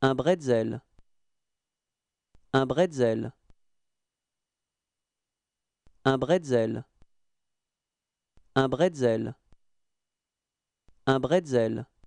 Un bretzel. Un bretzel. Un bretzel. Un bretzel. Un bretzel.